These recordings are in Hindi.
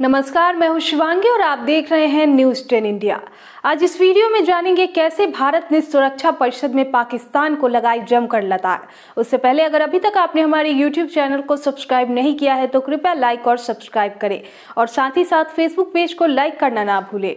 नमस्कार मैं हूं शिवांगी और आप देख रहे हैं न्यूज टेन इंडिया आज इस वीडियो में जानेंगे कैसे भारत ने सुरक्षा परिषद में पाकिस्तान को लगाई जमकर लतार उससे पहले अगर अभी तक आपने हमारे यूट्यूब चैनल को सब्सक्राइब नहीं किया है तो कृपया लाइक और सब्सक्राइब करें और साथ ही साथ फेसबुक पेज को लाइक करना ना भूलें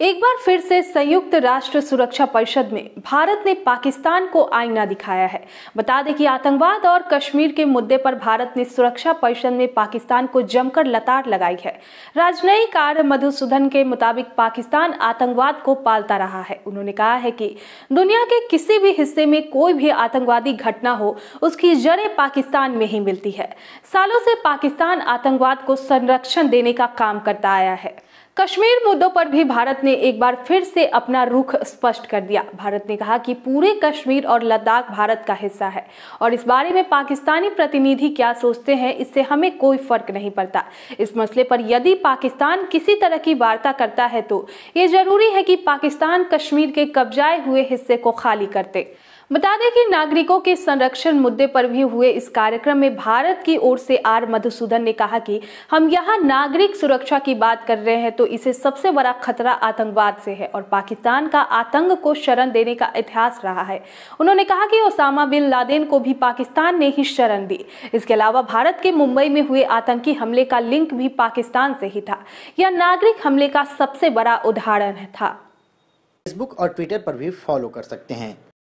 एक बार फिर से संयुक्त राष्ट्र सुरक्षा परिषद में भारत ने पाकिस्तान को आईना दिखाया है बता दें कि आतंकवाद और कश्मीर के मुद्दे पर भारत ने सुरक्षा परिषद में पाकिस्तान को जमकर लताड़ लगाई है राजनयिक आर मधुसूदन के मुताबिक पाकिस्तान आतंकवाद को पालता रहा है उन्होंने कहा है कि दुनिया के किसी भी हिस्से में कोई भी आतंकवादी घटना हो उसकी जड़ें पाकिस्तान में ही मिलती है सालों से पाकिस्तान आतंकवाद को संरक्षण देने का काम करता आया है कश्मीर मुद्दों पर भी भारत ने एक बार फिर से अपना रुख स्पष्ट कर दिया भारत ने कहा कि पूरे कश्मीर और लद्दाख भारत का हिस्सा है और इस बारे में पाकिस्तानी प्रतिनिधि क्या सोचते हैं इससे हमें कोई फर्क नहीं पड़ता इस मसले पर यदि पाकिस्तान किसी तरह की वार्ता करता है तो ये जरूरी है कि पाकिस्तान कश्मीर के कब्जाए हुए हिस्से को खाली करते बता दें कि नागरिकों के संरक्षण मुद्दे पर भी हुए इस कार्यक्रम में भारत की ओर से आर मधुसूदन ने कहा कि हम यहाँ नागरिक सुरक्षा की बात कर रहे हैं तो इसे सबसे बड़ा खतरा आतंकवाद से है और पाकिस्तान का आतंक को शरण देने का इतिहास रहा है उन्होंने कहा कि ओसामा बिन लादेन को भी पाकिस्तान ने ही शरण दी इसके अलावा भारत के मुंबई में हुए आतंकी हमले का लिंक भी पाकिस्तान से ही था यह नागरिक हमले का सबसे बड़ा उदाहरण था फेसबुक और ट्विटर पर भी फॉलो कर सकते हैं